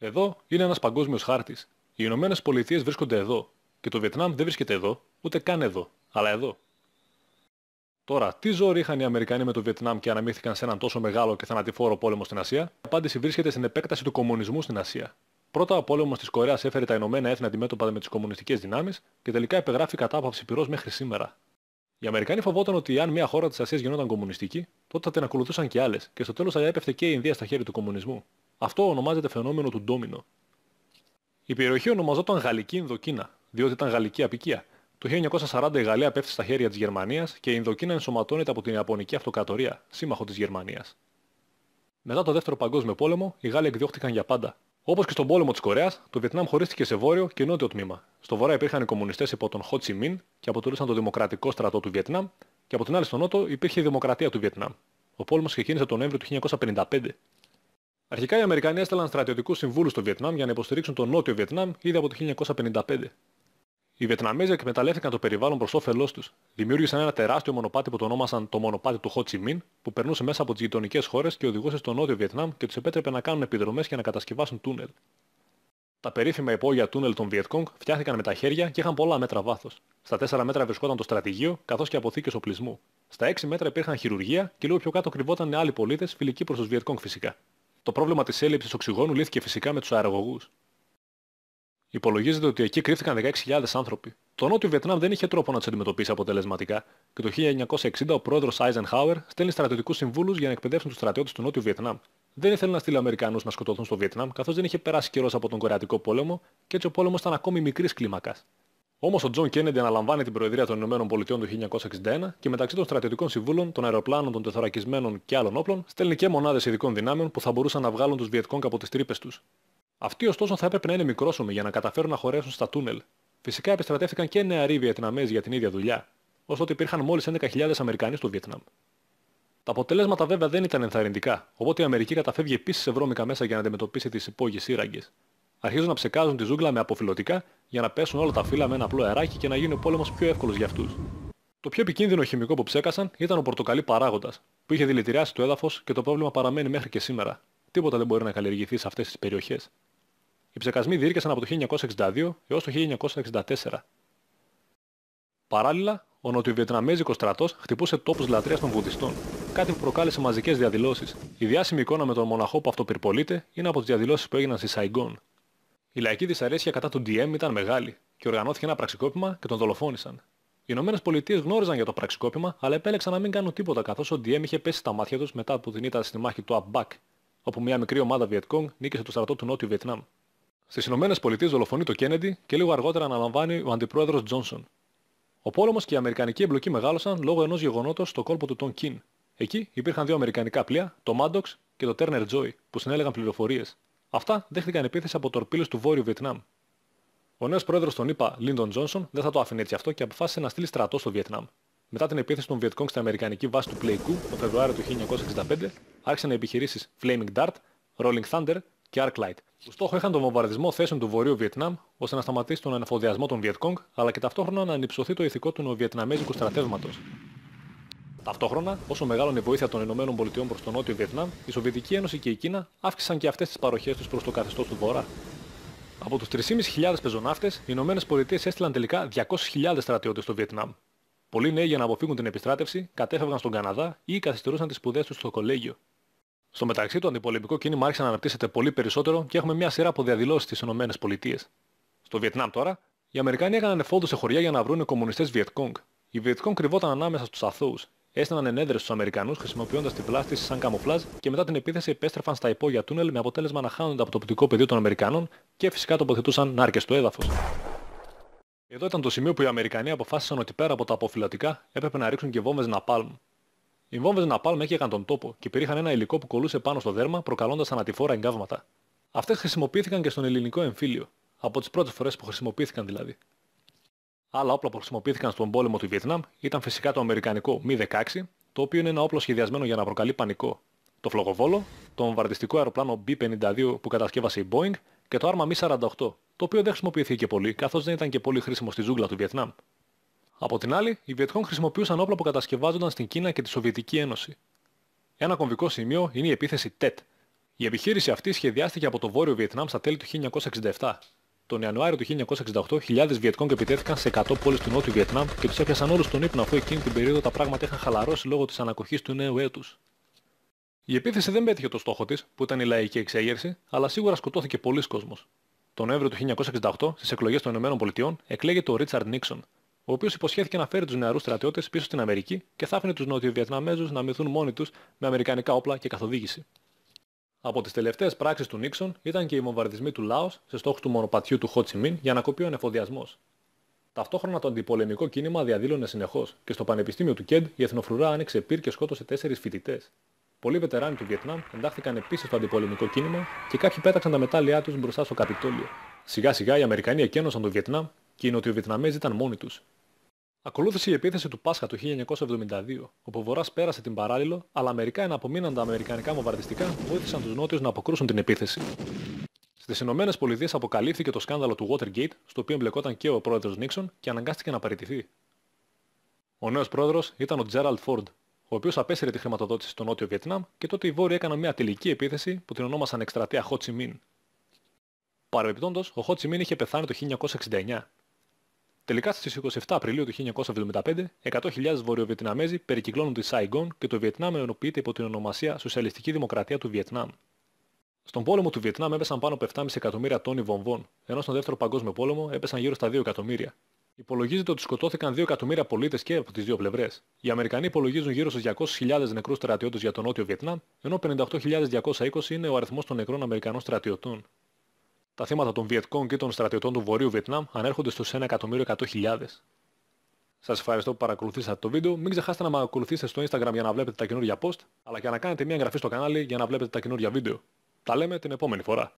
Εδώ είναι ένας παγκόσμιος χάρτης. Οι Ηνωμένες Πολιτείες βρίσκονται εδώ και το Βιετνάμ δεν βρίσκεται εδώ, ούτε καν εδώ, αλλά εδώ. Τώρα, τι ζώρι είχαν οι Αμερικανοί με το Βιετνάμ και αναμίχθηκαν σε έναν τόσο μεγάλο και θανατηφόρο πόλεμο στην Ασία, η απάντηση βρίσκεται στην επέκταση του κομμουνισμού στην Ασία. Πρώτα ο πόλεμος της Κορέας έφερε τα Ηνωμένα Έθνη αντιμέτωπα με τις κομμουνιστικές δυνάμεις και τελικά επεγράφει κατάπαυση πυρός μέχρι σήμερα. Οι Αμερικανοί φοβόταν ότι αν μια χώρα της Ασίας γινόταν κομμουνιστική, τότε θα την ακολουθούσαν και άλλες και στο τέλος θα έπεφτε και η Ινδία στα χέρια του κομμουνισμού. Αυτό ονομάζεται φαινόμενο του ντόμινο. Η περιοχή ονομαζόταν Γαλλική Ινδοκίνα, διότι ήταν γαλλική απικία. Το 1940 η Γαλλία πέφτει στα χέρια της Γερμανίας και η Ινδοκίνα ενσωματώνεται από την Ιαπωνική Αυτοκρατορία, σύμμαχο της Γερμανίας. Μετά το Δεύτερο Παγκόσμιο Πόλεμο, οι Γάλλοι εκδιώχτηκαν για πάντα. Όπως και στον πόλεμο της Κορέας, το Βιετνάμ χωρίστηκε σε βόρειο και νότιο τμήμα. Στο βορρά υπήρχαν οι κομμουνιστές υπό τον Χότσι Μιν και αποτελούσαν το Δημοκρατικό στρατό του Βιετνάμ και από την άλλη στο νότο υπήρχε η Δημοκρατία του Βιετνάμ. Ο πόλεμος ξεκίνησε τον Νοέμβριο του 1955 Αρχικά οι Αμερικανοί έστελαν στρατιωτικούς συμβούλους στο Βιετνάμ για να υποστηρίξουν το νότιο Βιετνάμ ήδη από το 1955. Οι Βιετναμέζοι εκμεταλλεύτηκαν το περιβάλλον προς όφελός τους. Δημιούργησαν ένα τεράστιο μονοπάτι που το ονόμασαν το μονοπάτι του Χοτσιμίν, που περνούσε μέσα από τις γειτονικές χώρες και οδηγούσε στο νότιο Βιετνάμ και τους επέτρεπε να κάνουν επιδρομές και να κατασκευάσουν τούνελ. Τα περίφημα υπόγεια τούνελ των Βιετκόνγκ φτιάχτηκαν με τα χέρια και είχαν πολλά μέτρα βάθος. Στα 4 μέτρα βρισκόταν το στρατηγείο καθώς και αποθήκες οπλισμού. Στα 6 μέτρα υπήρχαν χειρουργία και λίγο πιο κάτω κρυβόταν άλλοι πολίτες φιλικοί προς τους Βιετκόνγκ φυσικά το πρόβλημα της έλλειψης οξυγόνου λύθηκε φυσικά με τους αεραγωγούς. Υπολογίζεται ότι εκεί κρύφτηκαν 16.000 άνθρωποι. Το Νότιο Βιετνάμ δεν είχε τρόπο να του αντιμετωπίσει αποτελεσματικά και το 1960 ο πρόεδρος Eisenhower στέλνει στρατιωτικούς συμβούλους για να εκπαιδεύσουν τους στρατιώτες του Νότιου Βιετνάμ. Δεν ήθελε να στείλει Αμερικανούς να σκοτωθούν στο Βιετνάμ καθώς δεν είχε περάσει καιρός από τον Κορεατικό πόλεμο και έτσι ο πόλεμος ήταν ακόμη μικρής κλίμακας. Όμως ο Τζον Κέννεντι αναλαμβάνει την Προεδρία των Ηνωμένων Πολιτειών το 1961 και μεταξύ των στρατιωτικών συμβούλων, των αεροπλάνων, των τεθωρακισμένων και άλλων όπλων στέλνει και μονάδες ειδικών δυνάμεων που θα μπορούσαν να βγάλουν τους Βιετκόνγκ από τις τρύπες τους. Αυτοί ωστόσο θα έπρεπε να είναι μικρόσωμοι για να καταφέρουν να χωρέσουν στα τούνελ. Φυσικά επιστρατεύτηκαν και νεαροί Βιετναμέζοι για την ίδια δουλειά, ότι υπήρχαν μόλις 11.000 Αμερικανοί στο Βιετναμ. Τα αποτελέσματα βέβαια δεν ήταν ενθαρρυντικά, οπότε η Αμερική καταφεύγει επίσης σε βρώμικα μέσα για να αντιμετωπίσει τις υπόγειες σύραγγες αρχίζουν να ψεκάζουν τη ζούγκλα με αποφυλωτικά για να πέσουν όλα τα φύλλα με ένα απλό αεράκι και να γίνει ο πόλεμος πιο εύκολος για αυτούς. Το πιο επικίνδυνο χημικό που ψέκασαν ήταν ο πορτοκαλί παράγοντας, που είχε δηλητηριάσει το έδαφος και το πρόβλημα παραμένει μέχρι και σήμερα. Τίποτα δεν μπορεί να καλλιεργηθεί σε αυτές τις περιοχές. Οι ψεκασμοί διήρκεσαν από το 1962 έως το 1964. Παράλληλα, ο νοτιοβιετναμέζικος στρατός χτυπούσε τόπους λατρείας των βουδιστών, κάτι που προκάλεσε μαζικές διαδηλώσεις. Η διάσημη εικόνα με τον μοναχό που αυτοπυρπολείται είναι από τις διαδηλώσεις που έγιναν στη Σαϊγκόν, η λαϊκή δυσαρέσκεια κατά του DM ήταν μεγάλη και οργανώθηκε ένα πραξικόπημα και τον δολοφόνησαν. Οι Ηνωμένες Πολιτείες γνώριζαν για το πραξικόπημα, αλλά επέλεξαν να μην κάνουν τίποτα καθώς ο DM είχε πέσει στα μάτια τους μετά που την ήταν στη μάχη του Αμπάκ, όπου μια μικρή ομάδα Βιετκόνγκ νίκησε το στρατό του Νότιου Βιετνάμ. Στις Ηνωμένες Πολιτείες δολοφονεί το Κέννεντι και λίγο αργότερα αναλαμβάνει ο αντιπρόεδρος Τζόνσον. Ο πόλεμος και η αμερικανική εμπλοκή μεγάλωσαν λόγω ενός γεγονότος στο κόλπο του Κιν. Εκεί υπήρχαν δύο αμερικανικά πλοία, το Μάντοξ και το Turner Joy, που συνέλεγαν πληροφορίες, Αυτά δέχτηκαν επίθεση από τορπίλες του Βόρειου Βιετνάμ. Ο νέος πρόεδρος των ΗΠΑ, Λίντον Τζόνσον, δεν θα το άφηνε έτσι αυτό και αποφάσισε να στείλει στρατό στο Βιετνάμ. Μετά την επίθεση των Βιετκόνγκ στην Αμερικανική βάση του Πλεϊκού το Φεβρουάριο του 1965, άρχισαν οι επιχειρήσεις Flaming Dart, Rolling Thunder και Arc Light. στόχο είχαν τον βομβαρδισμό θέσεων του Βορείου Βιετνάμ ώστε να σταματήσει τον ανεφοδιασμό των Βιετκόνγκ αλλά και ταυτόχρονα να ανυψωθεί το ηθικό του νοβιετναμέζικου στρατεύματος. Ταυτόχρονα, όσο μεγάλωνε η βοήθεια των Πολιτειών προς τον Νότιο Βιετνάμ, η Σοβιετική Ένωση και η Κίνα αύξησαν και αυτές τις παροχές τους προς το καθεστώς του Βορρά. Από τους 3.500 πεζοναύτες, οι ΗΠΑ έστειλαν τελικά 200.000 στρατιώτες στο Βιετνάμ. Πολλοί νέοι για να αποφύγουν την επιστράτευση κατέφευγαν στον Καναδά ή καθυστερούσαν τις σπουδές τους στο κολέγιο. Στο μεταξύ, το αντιπολεμικό κίνημα άρχισε να αναπτύσσεται πολύ περισσότερο και έχουμε μια σειρά από διαδηλώσεις Ηνωμένες ΗΠΑ. Στο Βιετνάμ τώρα, οι Αμερικάνοι έκαναν εφόδους σε χωριά για να βρουν κομμουνιστές Βιετκόνγκ. Οι Βιετκόνγκ κρυβόταν ανάμεσα στους αθώους, έστειλαν ενέδρες στους Αμερικανούς χρησιμοποιώντας την πλάστηση σαν καμουφλάζ και μετά την επίθεση επέστρεφαν στα υπόγεια τούνελ με αποτέλεσμα να χάνονται από το οπτικό πεδίο των Αμερικανών και φυσικά τοποθετούσαν νάρκες στο έδαφος. Εδώ ήταν το σημείο που οι Αμερικανοί αποφάσισαν ότι πέρα από τα αποφυλατικά έπρεπε να ρίξουν και βόμβες Ναπάλμ. Οι βόμβες Ναπάλμ έκαιγαν τον τόπο και υπήρχαν ένα υλικό που κολούσε πάνω στο δέρμα προκαλώντας ανατηφόρα εγκάβματα. Αυτές χρησιμοποιήθηκαν και στον ελληνικό εμφύλιο. Από τις πρώτες φορές που χρησιμοποιήθηκαν δηλαδή. Άλλα όπλα που χρησιμοποιήθηκαν στον πόλεμο του Βιετνάμ ήταν φυσικά το αμερικανικό Mi-16, το οποίο είναι ένα όπλο σχεδιασμένο για να προκαλεί πανικό, το φλογοβόλο, το βομβαρδιστικό αεροπλάνο B-52 που κατασκεύασε η Boeing και το άρμα Mi-48, το οποίο δεν χρησιμοποιήθηκε πολύ καθώς δεν ήταν και πολύ χρήσιμο στη ζούγκλα του Βιετνάμ. Από την άλλη, οι Βιετκόν χρησιμοποιούσαν όπλα που κατασκευάζονταν στην Κίνα και τη Σοβιετική Ένωση. Ένα κομβικό σημείο είναι η επίθεση TET. Η επιχείρηση αυτή σχεδιάστηκε από το Βόρειο Βιετνάμ στα τέλη του 1967 τον Ιανουάριο του 1968 χιλιάδες Βιετκόγκ επιτέθηκαν σε 100 πόλεις του Νότιου Βιετνάμ και τους έπιασαν όλους τον ύπνο αφού εκείνη την περίοδο τα πράγματα είχαν χαλαρώσει λόγω της ανακοχής του νέου έτους. Η επίθεση δεν πέτυχε το στόχο της, που ήταν η λαϊκή εξέγερση, αλλά σίγουρα σκοτώθηκε πολλοί κόσμος. Τον Νοέμβριο του 1968, στις εκλογές των ΗΠΑ, εκλέγεται ο Ρίτσαρντ Νίξον, ο οποίος υποσχέθηκε να φέρει τους νεαρούς στρατιώτες πίσω στην Αμερική και θα άφηνε τους Νότιο Βιετναμέζους να μυθούν μόνοι τους με αμερικανικά όπλα και καθοδήγηση. Από τις τελευταίες πράξεις του Νίξον ήταν και οι βομβαρδισμοί του Λάος σε στόχους του μονοπατιού του Χότσιμιν για να κοπεί ο ανεφοδιασμός. Ταυτόχρονα το αντιπολεμικό κίνημα διαδήλωνε συνεχώς και στο Πανεπιστήμιο του Κέντ η εθνοφρουρά άνοιξε πυρ και σκότωσε τέσσερις φοιτητές. Πολλοί βετεράνοι του Βιετνάμ εντάχθηκαν επίσης στο αντιπολεμικό κίνημα και κάποιοι πέταξαν τα μετάλλια τους μπροστά στο Καπιτόλιο. Σιγά σιγά οι Αμερικανοί εκένωσαν το Βιετνάμ και οι Νοτιοβιετναμέζοι ήταν μόνοι τους Ακολούθησε η επίθεση του Πάσχα του 1972, όπου ο Βορράς πέρασε την παράλληλο, αλλά μερικά εναπομείναντα αμερικανικά μοβαρδιστικά βοήθησαν τους Νότιους να αποκρούσουν την επίθεση. Στις Ηνωμένες Πολιτείες αποκαλύφθηκε το σκάνδαλο του Watergate, στο οποίο μπλεκόταν και ο πρόεδρος Νίξον και αναγκάστηκε να παραιτηθεί. Ο νέος πρόεδρος ήταν ο Τζέραλτ Φόρντ, ο οποίος απέσυρε τη χρηματοδότηση στο Νότιο Βιετνάμ και τότε οι Βόρειοι έκαναν μια τελική επίθεση που την ονόμασαν εκστρατεία Ho Chi Minh. ο Ho Chi είχε πεθάνει το 1969 Τελικά στις 27 Απριλίου του 1975, 100.000 Βορειοβιετναμέζοι περικυκλώνουν τη Σαϊγκόν και το Βιετνάμ ενοποιείται υπό την ονομασία Σοσιαλιστική Δημοκρατία του Βιετνάμ. Στον πόλεμο του Βιετνάμ έπεσαν πάνω από 7,5 εκατομμύρια τόνοι βομβών, ενώ στον δεύτερο παγκόσμιο πόλεμο έπεσαν γύρω στα 2 εκατομμύρια. Υπολογίζεται ότι σκοτώθηκαν 2 εκατομμύρια πολίτες και από τις δύο πλευρές. Οι Αμερικανοί υπολογίζουν γύρω στους 200.000 νεκρούς στρατιώτες για τον Νότιο Βιετνάμ, ενώ 58.220 είναι ο αριθμός των νεκρών Αμερικανών στρατιωτών. Τα θύματα των Βιετκόν και των στρατιωτών του Βορείου Βιετνάμ ανέρχονται στους 1.100.000. Σας ευχαριστώ που παρακολουθήσατε το βίντεο. Μην ξεχάσετε να με ακολουθήσετε στο Instagram για να βλέπετε τα καινούργια post, αλλά και να κάνετε μια εγγραφή στο κανάλι για να βλέπετε τα καινούργια βίντεο. Τα λέμε την επόμενη φορά.